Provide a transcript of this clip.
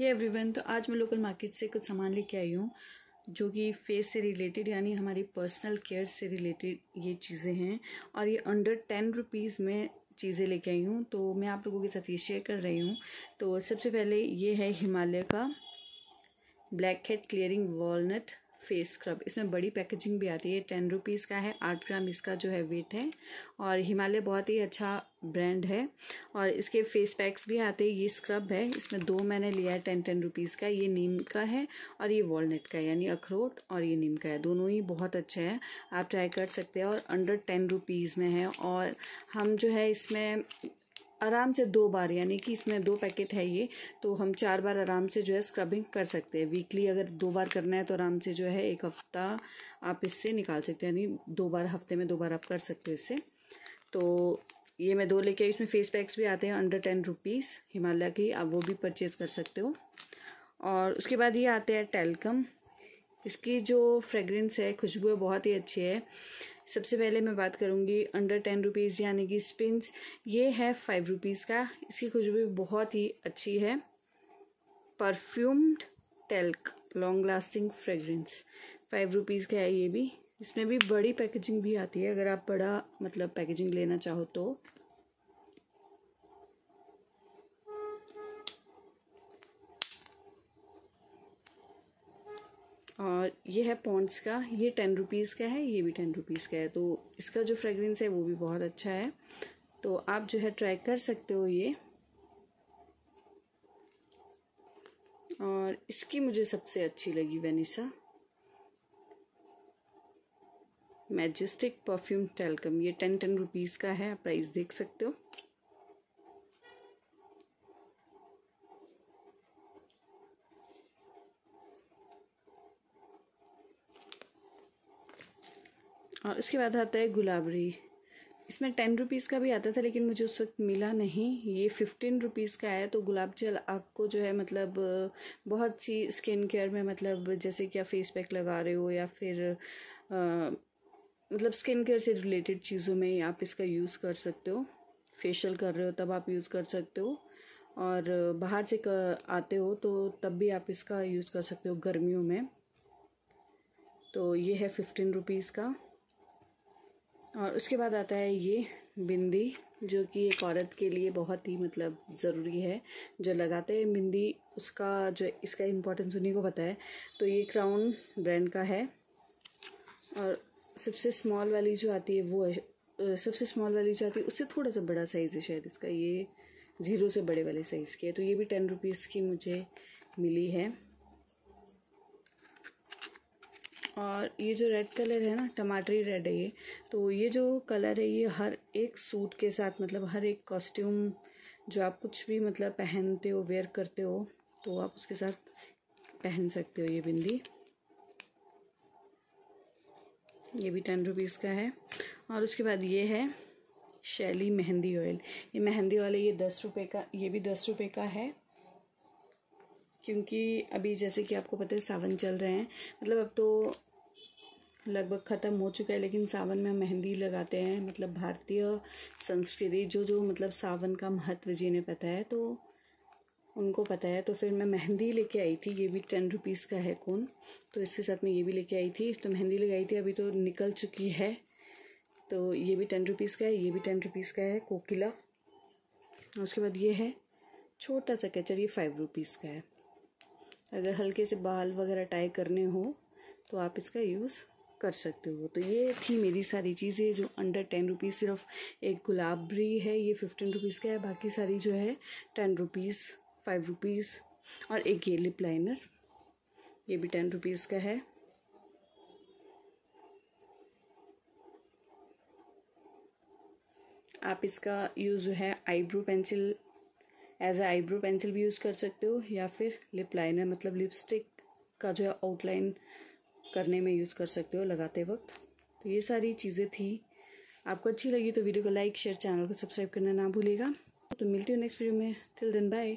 ये एवरीवन तो आज मैं लोकल मार्केट से कुछ सामान लेके आई हूँ जो कि फेस से रिलेटेड यानी हमारी पर्सनल केयर से रिलेटेड ये चीज़ें हैं और ये अंडर टेन रुपीज़ में चीज़ें लेके आई हूँ तो मैं आप लोगों के साथ ये शेयर कर रही हूँ तो सबसे पहले ये है हिमालय का black head clearing walnut face scrub इसमें बड़ी पैकेजिंग भी आती है टेन रुपीज़ का है आठ ग्राम इसका जो है वेट है और हिमालय बहुत ही अच्छा ब्रांड है और इसके फेस पैक्स भी आते हैं ये स्क्रब है इसमें दो मैंने लिया है टेन टेन रुपीज़ का ये नीम का है और ये वॉलनट का यानी अखरोट और ये नीम का है दोनों ही बहुत अच्छे हैं आप ट्राई कर सकते हैं और अंडर टेन रुपीज़ में है और हम जो है इसमें आराम से दो बार यानी कि इसमें दो पैकेट है ये तो हम चार बार आराम से जो है स्क्रबिंग कर सकते हैं वीकली अगर दो बार करना है तो आराम से जो है एक हफ्ता आप इससे निकाल सकते हो यानी दो बार हफ्ते में दो बार आप कर सकते हो इससे तो ये मैं दो लेके आई इसमें फेस पैक्स भी आते हैं अंडर टेन रुपीज़ हिमालय की आप वो भी परचेज़ कर सकते हो और उसके बाद ये आते हैं टेलकम इसकी जो फ्रेगरेंस है खुशबू है बहुत ही अच्छी है सबसे पहले मैं बात करूँगी अंडर टेन रुपीज़ यानी कि स्पिंस ये है फाइव रुपीज़ का इसकी खुशबू बहुत ही अच्छी है perfumed talc long lasting fragrance five rupees का है ये भी इसमें भी बड़ी पैकेजिंग भी आती है अगर आप बड़ा मतलब पैकेजिंग लेना चाहो तो और ये है पॉन्ट्स का ये टेन रुपीज़ का है ये भी टेन रुपीज़ का है तो इसका जो फ्रेगरेंस है वो भी बहुत अच्छा है तो आप जो है ट्राई कर सकते हो ये और इसकी मुझे सबसे अच्छी लगी वेनिसा मैजेस्टिक परफ्यूम टेलकम ये टेन टेन रुपीज़ का है प्राइस देख सकते हो और उसके बाद आता है गुलाबरी इसमें टेन रुपीज़ का भी आता था लेकिन मुझे उस वक्त मिला नहीं ये फिफ्टीन रुपीज़ का आया तो गुलाब जल आपको जो है मतलब बहुत सी स्किन केयर में मतलब जैसे कि आप फेस पैक लगा रहे हो या फिर आ, मतलब स्किन केयर से रिलेटेड चीज़ों में आप इसका यूज़ कर सकते हो फेशियल कर रहे हो तब आप यूज़ कर सकते हो और बाहर से कर, आते हो तो तब भी आप इसका यूज़ कर सकते हो गर्मियों में तो ये है फिफ्टीन रुपीज़ का और उसके बाद आता है ये बिंदी जो कि एक औरत के लिए बहुत ही मतलब ज़रूरी है जो लगाते हैं बिंदी उसका जो इसका इम्पोर्टेंस उन्हीं को पता है तो ये क्राउन ब्रांड का है और सबसे स्मॉल वाली जो आती है वो है सबसे स्मॉल वाली जो आती है उससे थोड़ा सा बड़ा साइज़ है शायद इसका ये ज़ीरो से बड़े वाले साइज़ की है तो ये भी टेन रुपीज़ की मुझे मिली है और ये जो रेड कलर है ना टमाटरी रेड है ये तो ये जो कलर है ये हर एक सूट के साथ मतलब हर एक कॉस्ट्यूम जो आप कुछ भी मतलब पहनते हो वेयर करते हो तो आप उसके साथ पहन सकते हो ये बिंदी ये भी टेन रुपीज़ का है और उसके बाद ये है शैली मेहंदी ऑयल ये मेहंदी ऑयल ये दस रुपये का ये भी दस रुपये का है क्योंकि अभी जैसे कि आपको पता है सावन चल रहे हैं मतलब अब तो लगभग ख़त्म हो चुका है लेकिन सावन में हम मेहंदी लगाते हैं मतलब भारतीय संस्कृति जो जो मतलब सावन का महत्व जिन्हें पता है तो उनको पता है तो फिर मैं मेहंदी लेके आई थी ये भी टेन रुपीज़ का है कौन तो इसके साथ में ये भी लेके आई थी तो मेहंदी लगाई थी अभी तो निकल चुकी है तो ये भी टेन रुपीज़ का है ये भी टेन रुपीज़ का है कोकिला उसके बाद ये है छोटा सा कैचर ये फाइव रुपीज़ का है अगर हल्के से बाल वगैरह टाई करने हो तो आप इसका यूज़ कर सकते हो तो ये थी मेरी सारी चीज़ें जो अंडर टेन रुपीज़ सिर्फ एक गुलाबरी है ये फिफ्टीन रुपीज़ का है बाकी सारी जो है टेन रुपीज़ फाइव रुपीज़ और एक ये लिप लाइनर ये भी टेन रुपीज़ का है आप इसका यूज़ जो है eyebrow pencil as a eyebrow pencil भी यूज़ कर सकते हो या फिर लिप लाइनर मतलब लिपस्टिक का जो है आउटलाइन करने में यूज़ कर सकते हो लगाते वक्त तो ये सारी चीज़ें थी आपको अच्छी लगी तो वीडियो को लाइक शेयर चैनल को सब्सक्राइब करना ना भूलेगा तो मिलती हूँ नेक्स्ट वीडियो में टिल देन बाय